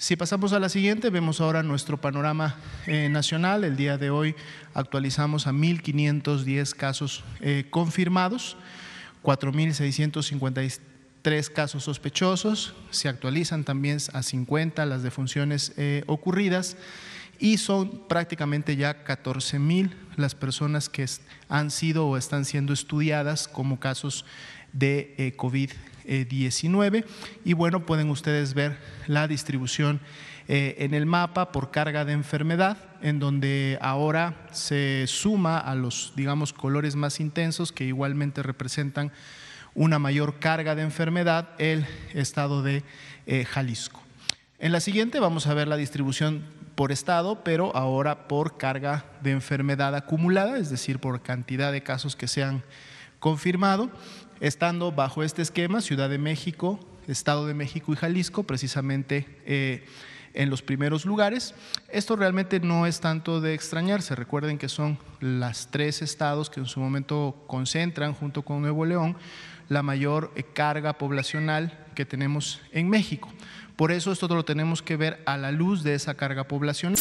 Si pasamos a la siguiente, vemos ahora nuestro panorama eh, nacional. El día de hoy actualizamos a 1.510 casos eh, confirmados, 4.653 casos sospechosos, se actualizan también a 50 las defunciones eh, ocurridas y son prácticamente ya 14.000 las personas que han sido o están siendo estudiadas como casos de eh, COVID-19. Y bueno, pueden ustedes ver la distribución eh, en el mapa por carga de enfermedad, en donde ahora se suma a los, digamos, colores más intensos que igualmente representan una mayor carga de enfermedad, el estado de eh, Jalisco. En la siguiente vamos a ver la distribución por estado, pero ahora por carga de enfermedad acumulada, es decir, por cantidad de casos que se han confirmado estando bajo este esquema Ciudad de México, Estado de México y Jalisco, precisamente eh, en los primeros lugares. Esto realmente no es tanto de extrañarse. Recuerden que son las tres estados que en su momento concentran, junto con Nuevo León, la mayor eh, carga poblacional que tenemos en México. Por eso esto lo tenemos que ver a la luz de esa carga poblacional.